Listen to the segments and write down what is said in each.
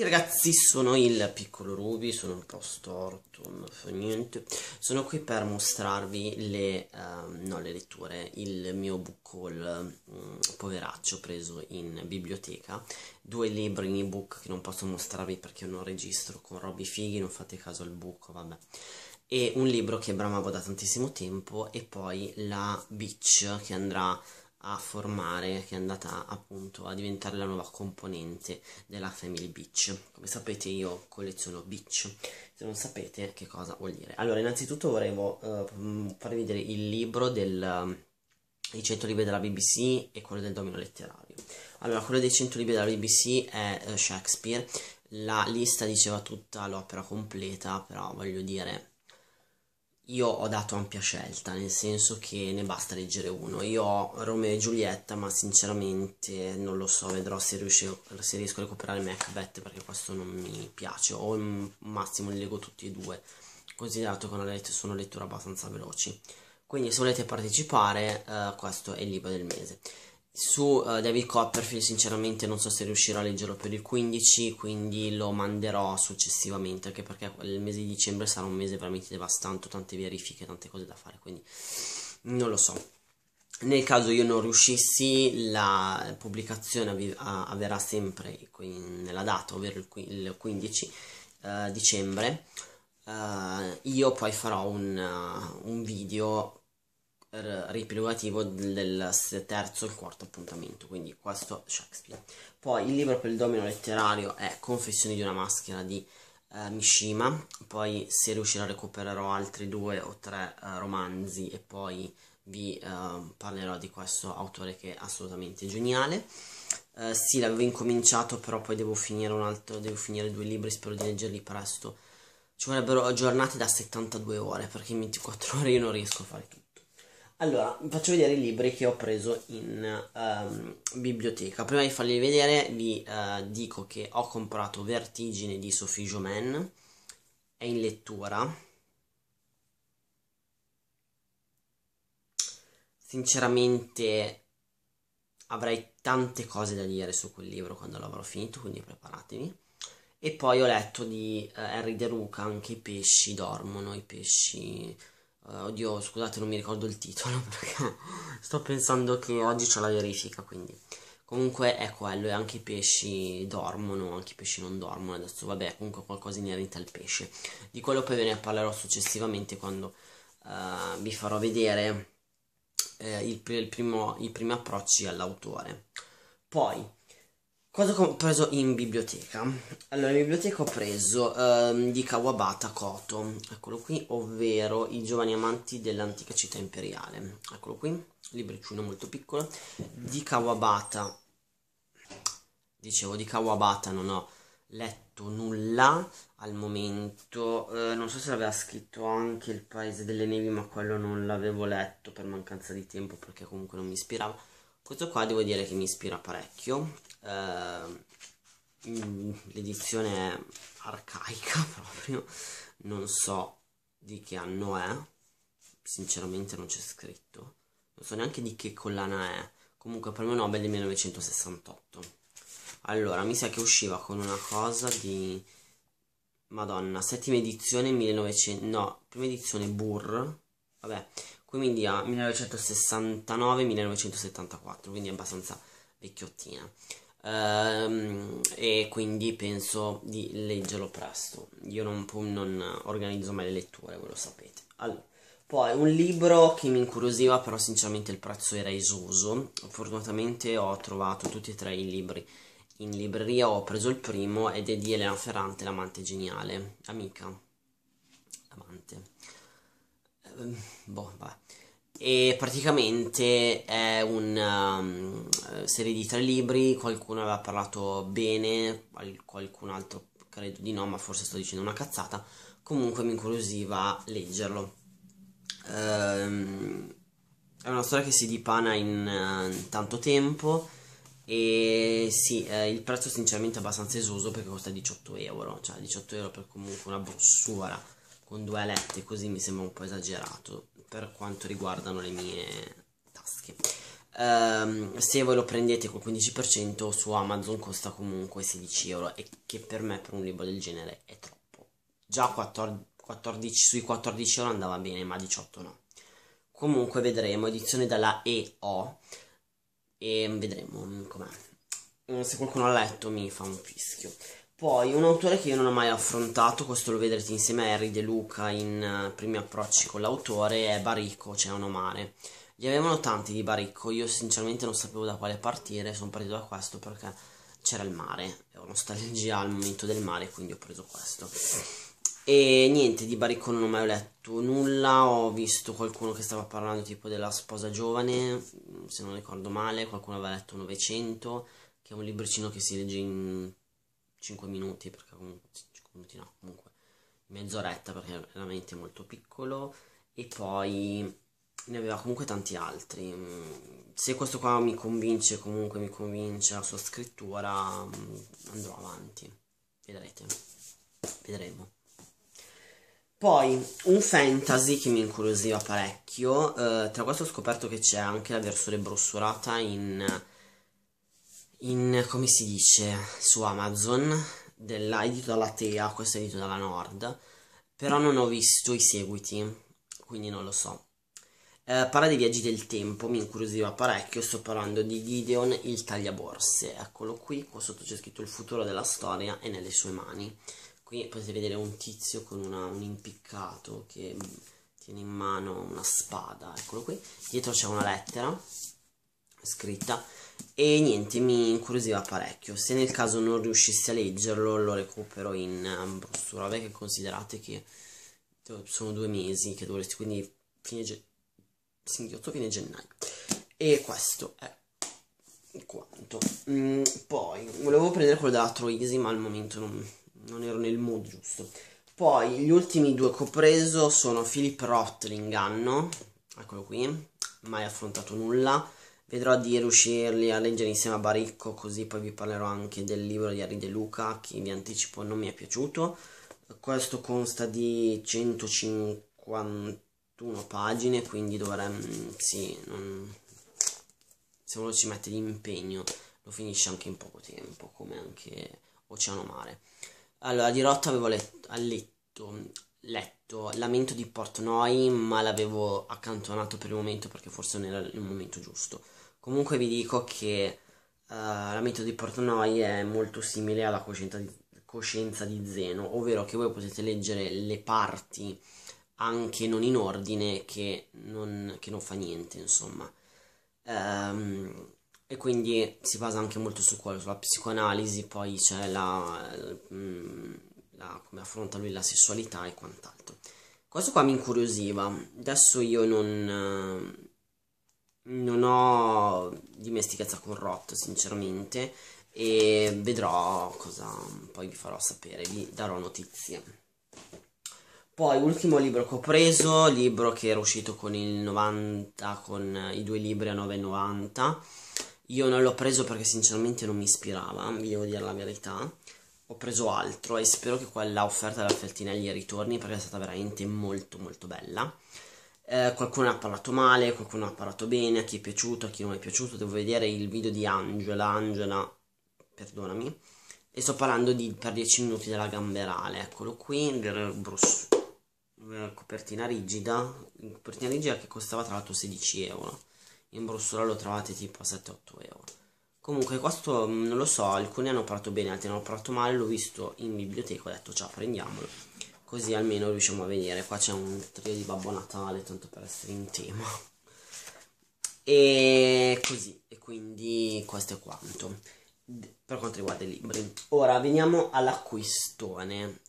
tutti ragazzi, sono il piccolo Ruby, sono un po' storto, non fa niente Sono qui per mostrarvi le, uh, no, le letture, il mio book haul um, poveraccio preso in biblioteca Due libri in ebook che non posso mostrarvi perché non registro con Robby Fighi, non fate caso al buco, vabbè E un libro che bramavo da tantissimo tempo e poi la Beach che andrà a formare, che è andata appunto a diventare la nuova componente della Family Beach. Come sapete io colleziono Beach, se non sapete che cosa vuol dire. Allora, innanzitutto volevo uh, farvi vedere il libro del, dei ehm, 100 libri della BBC e quello del domino letterario. Allora, quello dei 100 libri della BBC è uh, Shakespeare, la lista diceva tutta l'opera completa, però voglio dire io ho dato ampia scelta, nel senso che ne basta leggere uno. Io ho Romeo e Giulietta, ma sinceramente non lo so, vedrò se, riuscirò, se riesco a recuperare Macbeth perché questo non mi piace. O al massimo li leggo tutti e due, considerato che let- sono letture abbastanza veloci. Quindi se volete partecipare, eh, questo è il libro del mese. Su uh, David Copperfield sinceramente non so se riuscirò a leggerlo per il 15, quindi lo manderò successivamente, anche perché il mese di dicembre sarà un mese veramente devastante, tante verifiche, tante cose da fare, quindi non lo so. Nel caso io non riuscissi, la pubblicazione avverrà sempre nella data, ovvero il 15 uh, eh, dicembre. Uh, io poi farò un, uh, un video riepilogativo del terzo e quarto appuntamento, quindi questo Shakespeare. Poi il libro per il domino letterario è Confessioni di una maschera di eh, Mishima, poi se riuscirò recupererò altri due o tre eh, romanzi e poi vi eh, parlerò di questo autore che è assolutamente geniale. Eh, sì, l'avevo incominciato, però poi devo finire un altro, devo finire due libri, spero di leggerli presto. Ci vorrebbero giornate da 72 ore, perché in 24 ore io non riesco a fare tutto. Allora, vi faccio vedere i libri che ho preso in um, biblioteca. Prima di farli vedere vi uh, dico che ho comprato Vertigine di Sophie Jomain, è in lettura. Sinceramente avrei tante cose da dire su quel libro quando l'avrò finito, quindi preparatevi. E poi ho letto di uh, eh, Henry De Luca anche i pesci dormono, i pesci Uh, oddio, scusate, non mi ricordo il titolo perché sto pensando che oggi c'è la verifica, quindi. Comunque è quello, e anche i pesci dormono, anche i pesci non dormono, adesso vabbè, comunque qualcosa inerente al pesce. Di quello poi ve ne parlerò successivamente quando uh, vi farò vedere eh, il, il primo, i primi approcci all'autore. Poi, Cosa ho preso in biblioteca? Allora, in biblioteca ho preso um, di Kawabata Koto, eccolo qui, ovvero I giovani amanti dell'antica città imperiale, eccolo qui, libricino molto piccolo, di Kawabata, dicevo di Kawabata non ho letto nulla al momento, eh, non so se l'aveva scritto anche Il Paese delle Nevi, ma quello non l'avevo letto per mancanza di tempo perché comunque non mi ispirava, questo qua devo dire che mi ispira parecchio Ehm, mm, l'edizione è arcaica proprio, non so di che anno è, sinceramente non c'è scritto, non so neanche di che collana è, comunque premio Nobel del 1968. Allora, mi sa che usciva con una cosa di... Madonna, settima edizione 1900... No, prima edizione Burr. Vabbè, quindi a 1969-1974, quindi abbastanza vecchiottina. Um, e quindi penso di leggerlo presto. Io non, non organizzo mai le letture, voi lo sapete. Allora, poi un libro che mi incuriosiva, però sinceramente il prezzo era esoso. Fortunatamente ho trovato tutti e tre i libri in libreria, ho preso il primo ed è di Elena Ferrante, L'amante geniale. Amica, l'amante. Ehm, boh, vabbè e praticamente è una um, serie di tre libri, qualcuno aveva parlato bene, qualcun altro credo di no, ma forse sto dicendo una cazzata, comunque mi incuriosiva leggerlo. Ehm, è una storia che si dipana in eh, tanto tempo e sì, eh, il prezzo sinceramente è abbastanza esoso perché costa 18 euro, cioè 18 euro per comunque una brossura con due alette, così mi sembra un po' esagerato per quanto riguardano le mie tasche. Um, se voi lo prendete col 15% su Amazon costa comunque 16 euro e che per me per un libro del genere è troppo. Già 14, 14, sui 14 euro andava bene ma 18 no. Comunque vedremo, edizione dalla EO e vedremo mm, com'è. Mm, se qualcuno ha letto mi fa un fischio. Poi un autore che io non ho mai affrontato, questo lo vedrete insieme a Harry De Luca in uh, primi approcci con l'autore, è Baricco, cioè un omare. Gli avevano tanti di Baricco, io sinceramente non sapevo da quale partire, sono partito da questo perché c'era il mare, è una nostalgia al momento del mare, quindi ho preso questo. E niente, di Baricco non ho mai letto nulla, ho visto qualcuno che stava parlando tipo della sposa giovane, se non ricordo male, qualcuno aveva letto Novecento, che è un libricino che si legge in 5 minuti, perché comunque 5 minuti no, comunque mezz'oretta perché è veramente molto piccolo e poi ne aveva comunque tanti altri. Mm, se questo qua mi convince, comunque mi convince la sua scrittura, mm, andrò avanti. Vedrete. Vedremo. Poi un fantasy che mi incuriosiva parecchio, eh, tra questo ho scoperto che c'è anche la versione brossurata in in, come si dice, su Amazon, dell'edito dalla Tea, questo edito dalla Nord, però non ho visto i seguiti, quindi non lo so. Eh, parla dei viaggi del tempo, mi incuriosiva parecchio, sto parlando di Gideon il tagliaborse, eccolo qui, qua sotto c'è scritto il futuro della storia è nelle sue mani. Qui potete vedere un tizio con una, un impiccato che tiene in mano una spada, eccolo qui. Dietro c'è una lettera scritta e niente, mi incuriosiva parecchio. Se nel caso non riuscissi a leggerlo, lo recupero in brustura. Perché considerate che sono due mesi che dovresti, quindi fine gennaio. Singhiozzo fine gennaio. E questo è quanto. Mm, poi volevo prendere quello dell'altro Easy, ma al momento non, non, ero nel mood giusto. Poi gli ultimi due che ho preso sono Philip Roth, l'inganno, eccolo qui, mai affrontato nulla Vedrò di riuscirli a leggere insieme a Baricco, così poi vi parlerò anche del libro di Ari De Luca, che vi anticipo non mi è piaciuto. Questo consta di 151 pagine, quindi dovremmo... sì, non, se uno ci mette l'impegno lo finisce anche in poco tempo, come anche Oceano Mare. Allora, di Rotta avevo letto, letto letto Lamento di Portnoy, ma l'avevo accantonato per il momento perché forse non era il momento giusto. Comunque vi dico che uh, Lamento di Portnoy è molto simile alla coscienza di, coscienza di Zeno, ovvero che voi potete leggere le parti anche non in ordine che non, che non fa niente, insomma. Um, e quindi si basa anche molto su quello, sulla psicoanalisi, poi c'è la... la, mm, la la, come affronta lui la sessualità e quant'altro. Questo qua mi incuriosiva, adesso io non, eh, non ho dimestichezza con Rotto sinceramente e vedrò cosa poi vi farò sapere, vi darò notizie. Poi ultimo libro che ho preso, libro che era uscito con il 90, con i due libri a 9,90. Io non l'ho preso perché sinceramente non mi ispirava, vi devo dire la verità ho preso altro e spero che quella offerta della Feltinelli ritorni perché è stata veramente molto molto bella. Eh, qualcuno ha parlato male, qualcuno ha parlato bene, a chi è piaciuto, a chi non è piaciuto. Devo vedere il video di Angela, Angela, perdonami. E sto parlando di, per 10 minuti della gamberale, eccolo qui, Bruce, copertina rigida, copertina rigida che costava tra l'altro 16 euro. In Brussola lo trovate tipo a 7-8 euro Comunque questo mm, non lo so, alcuni hanno parlato bene, altri hanno parlato male, l'ho visto in biblioteca, ho detto ciao prendiamolo. Così almeno riusciamo a venire. Qua c'è un trio di Babbo Natale, tanto per essere in tema. E così, e quindi questo è quanto per quanto riguarda i libri. Ora veniamo all'acquistone.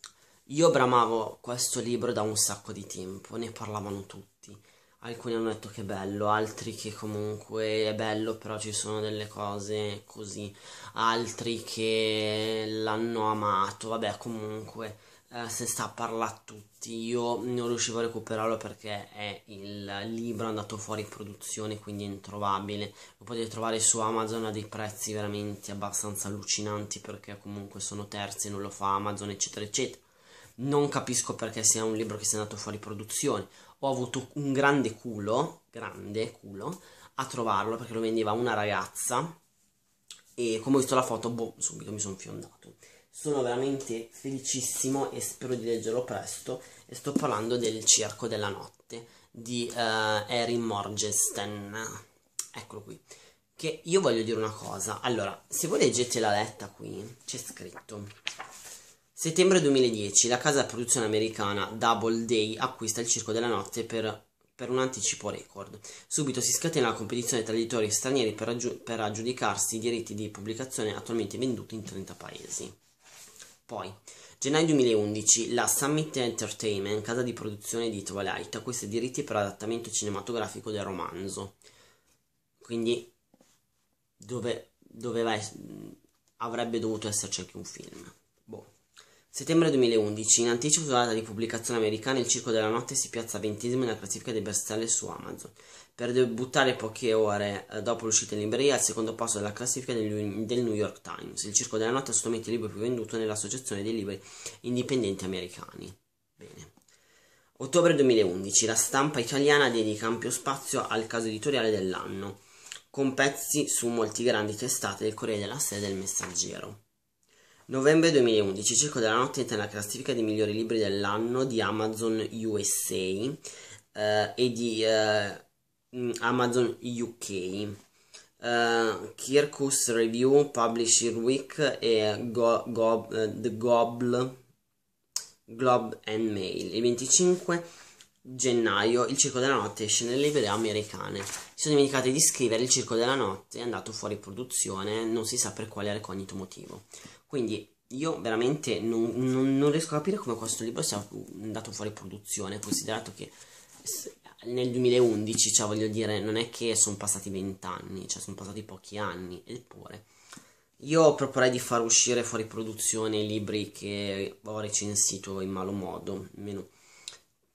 Io bramavo questo libro da un sacco di tempo, ne parlavano tutti alcuni hanno detto che è bello, altri che comunque è bello, però ci sono delle cose così, altri che l'hanno amato, vabbè comunque eh, se sta a parlare a tutti, io non riuscivo a recuperarlo perché è il libro andato fuori produzione, quindi è introvabile, lo potete trovare su Amazon a dei prezzi veramente abbastanza allucinanti perché comunque sono terzi, non lo fa Amazon eccetera eccetera. Non capisco perché sia un libro che sia andato fuori produzione ho avuto un grande culo, grande culo, a trovarlo perché lo vendeva una ragazza e come ho visto la foto, boh, subito mi sono fiondato. Sono veramente felicissimo e spero di leggerlo presto e sto parlando del Circo della Notte di uh, eh, Erin Morgenstern. Eccolo qui. Che io voglio dire una cosa. Allora, se voi leggete la letta qui, c'è scritto Settembre 2010 la casa produzione americana Double Day acquista il Circo della Notte per, per un anticipo record. Subito si scatena la competizione tra editori stranieri per, aggiu- per aggiudicarsi i diritti di pubblicazione attualmente venduti in 30 paesi. Poi, gennaio 2011, la Summit Entertainment, casa di produzione di Twilight, acquista i diritti per l'adattamento cinematografico del romanzo. Quindi, dove, doveva, avrebbe dovuto esserci anche un film. Settembre 2011, in anticipo sulla data di pubblicazione americana, Il Circo della Notte si piazza ventesimo nella classifica dei bestseller su Amazon, per debuttare poche ore eh, dopo l'uscita in libreria al secondo posto della classifica del, New York Times. Il Circo della Notte è assolutamente il libro più venduto nell'Associazione dei Libri Indipendenti Americani. Bene. Ottobre 2011, la stampa italiana dedica ampio spazio al caso editoriale dell'anno, con pezzi su molti grandi testate del Corriere della Sede e del Messaggero. Novembre 2011, Circo della Notte entra nella classifica dei migliori libri dell'anno di Amazon USA eh, e di eh, mm, Amazon UK. Uh, eh, Kirkus Review, Publisher Week e Go, Go, uh, eh, The Gobble Globe and Mail. Il 25 gennaio il Circo della Notte esce nelle librerie americane. Si sono dimenticati di scrivere il Circo della Notte, è andato fuori produzione, non si sa per quale recognito motivo. Quindi io veramente non, non, non, riesco a capire come questo libro sia andato fuori produzione, considerato che nel 2011, cioè voglio dire, non è che sono passati vent'anni, cioè sono passati pochi anni, eppure. Io proporrei di far uscire fuori produzione i libri che ho recensito in malo modo, almeno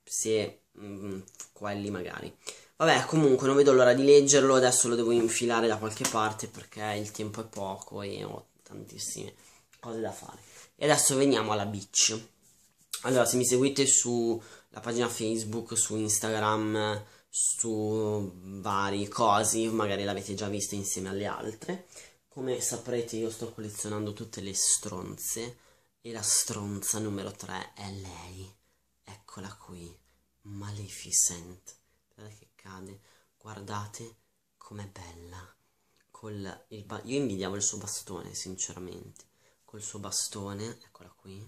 se mh, mm, qua magari. Vabbè, comunque non vedo l'ora di leggerlo, adesso lo devo infilare da qualche parte perché il tempo è poco e ho tantissime cose da fare. E adesso veniamo alla beach. Allora, se mi seguite sulla pagina Facebook, su Instagram, su vari cosi, magari l'avete già vista insieme alle altre. Come saprete io sto collezionando tutte le stronze e la stronza numero 3 è lei. Eccola qui, Maleficent, guardate che cade, guardate com'è bella. Col, il, io invidiavo il suo bastone, sinceramente. Col suo bastone, eccola qui,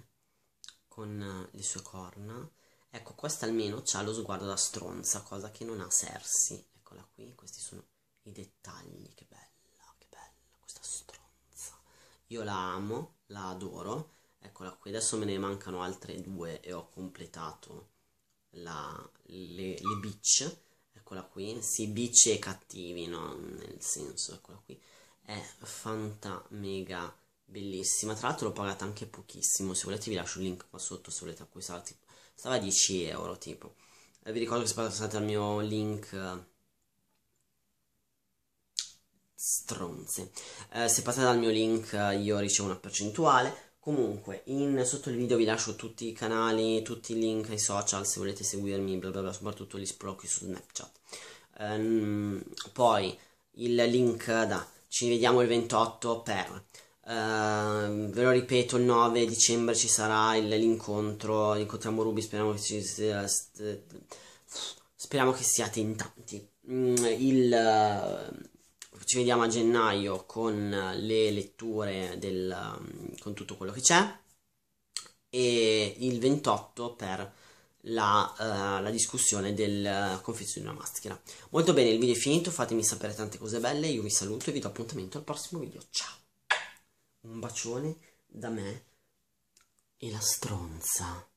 con eh, le sue corna. Ecco, questa almeno ha lo sguardo da stronza, cosa che non ha Sersi. Eccola qui, questi sono i dettagli, che bella, che bella questa stronza. Io la amo, la adoro Eccola qui, adesso me ne mancano altre due e ho completato la, le, le beach. Eccola qui, sì, beach e cattivi, no? Nel senso, eccola qui. È fanta mega bellissima. Tra l'altro l'ho pagata anche pochissimo. Se volete vi lascio il link qua sotto se volete acquistarti. Stava a 10 euro tipo. Eh, vi ricordo che se passate al mio link eh, stronze. Eh, se passate dal mio link eh, io ricevo una percentuale, Comunque, in, sotto il video vi lascio tutti i canali, tutti i link ai social se volete seguirmi, bla bla bla, soprattutto gli sprocchi su Snapchat. Um, poi il link da ci vediamo il 28 per Uh, ve lo ripeto, il 9 dicembre ci sarà l'incontro, incontriamo Ruby, speriamo che, ci, speriamo che siate in tanti. Mm, il, ci vediamo a gennaio con le letture del, con tutto quello che c'è e il 28 per la, uh, la discussione del eh, confezione di una maschera. Molto bene, il video è finito, fatemi sapere tante cose belle, io vi saluto e vi do appuntamento al prossimo video. Ciao! Un bacione da me e la stronza.